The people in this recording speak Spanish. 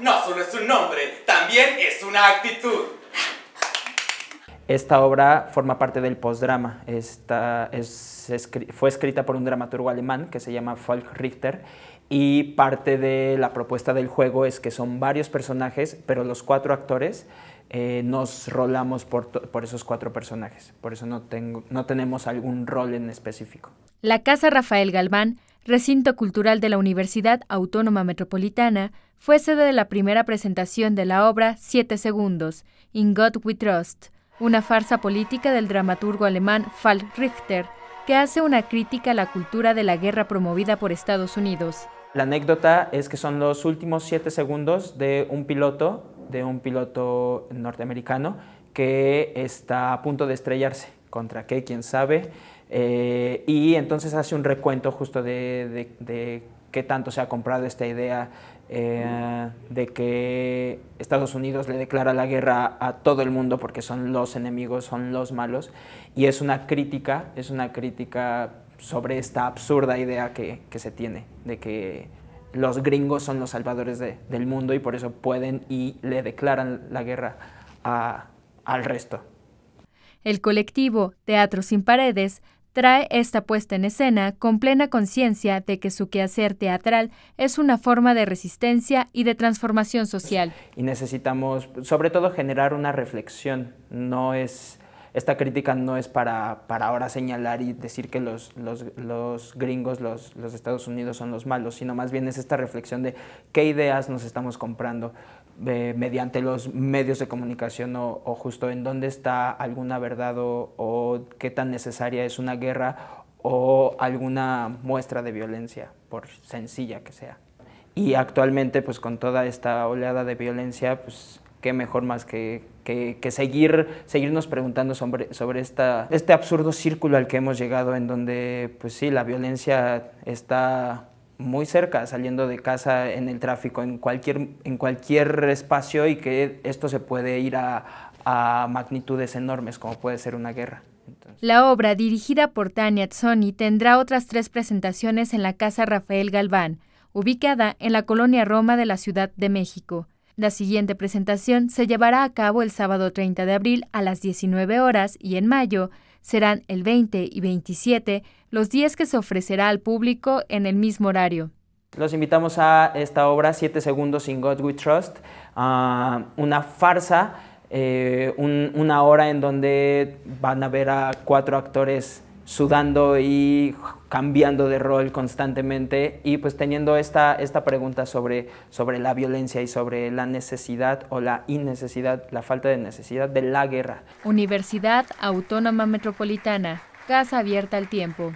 no solo es un nombre, también es una actitud. Esta obra forma parte del postdrama. fue escrita por un dramaturgo alemán que se llama Falk Richter y parte de la propuesta del juego es que son varios personajes, pero los cuatro actores eh, nos rolamos por, esos cuatro personajes. Por eso no, no tenemos algún rol en específico. La Casa Rafael Galván recinto cultural de la Universidad Autónoma Metropolitana, fue sede de la primera presentación de la obra Siete Segundos, In God We Trust, una farsa política del dramaturgo alemán Falk Richter, que hace una crítica a la cultura de la guerra promovida por Estados Unidos. La anécdota es que son los últimos siete segundos de un piloto, de un piloto norteamericano, que está a punto de estrellarse. ¿Contra qué? ¿Quién sabe? Eh, y entonces hace un recuento justo de, qué tanto se ha comprado esta idea eh, de que Estados Unidos le declara la guerra a todo el mundo porque son los enemigos, son los malos. Y es una crítica, es una crítica sobre esta absurda idea que, se tiene de que los gringos son los salvadores del mundo y por eso pueden y le declaran la guerra a, al resto. El colectivo Teatro sin Paredes trae esta puesta en escena con plena conciencia de que su quehacer teatral es una forma de resistencia y de transformación social. Y necesitamos, sobre todo, generar una reflexión. No es esta crítica no es para, para ahora señalar y decir que los, gringos, los, Estados Unidos son los malos, sino más bien es esta reflexión de qué ideas nos estamos comprando eh, mediante los medios de comunicación o, justo en dónde está alguna verdad o, o qué tan necesaria es una guerra o alguna muestra de violencia, por sencilla que sea. Y actualmente, pues con toda esta oleada de violencia, pues qué mejor más que, seguir, seguirnos preguntando sobre, sobre esta, este absurdo círculo al que hemos llegado, en donde, pues sí, la violencia está muy cerca, saliendo de casa, en el tráfico, en cualquier, en cualquier espacio y que esto se puede ir a, magnitudes enormes, como puede ser una guerra. La obra, dirigida por Tania Zoni, tendrá otras tres presentaciones en la Casa Rafael Galván, ubicada en la colonia Roma de la Ciudad de México. La siguiente presentación se llevará a cabo el sábado 30 de abril a las 19 horas y en mayo serán el 20 y 27 los días que se ofrecerá al público en el mismo horario. Los invitamos a esta obra Siete segundos in God We Trust, a una farsa, eh, una hora en donde van a ver a cuatro actores sudando y cambiando de rol constantemente y pues teniendo esta, esta pregunta sobre, sobre la violencia y sobre la necesidad o la innecesidad, la falta de necesidad de la guerra. Universidad Autónoma Metropolitana, casa abierta al tiempo.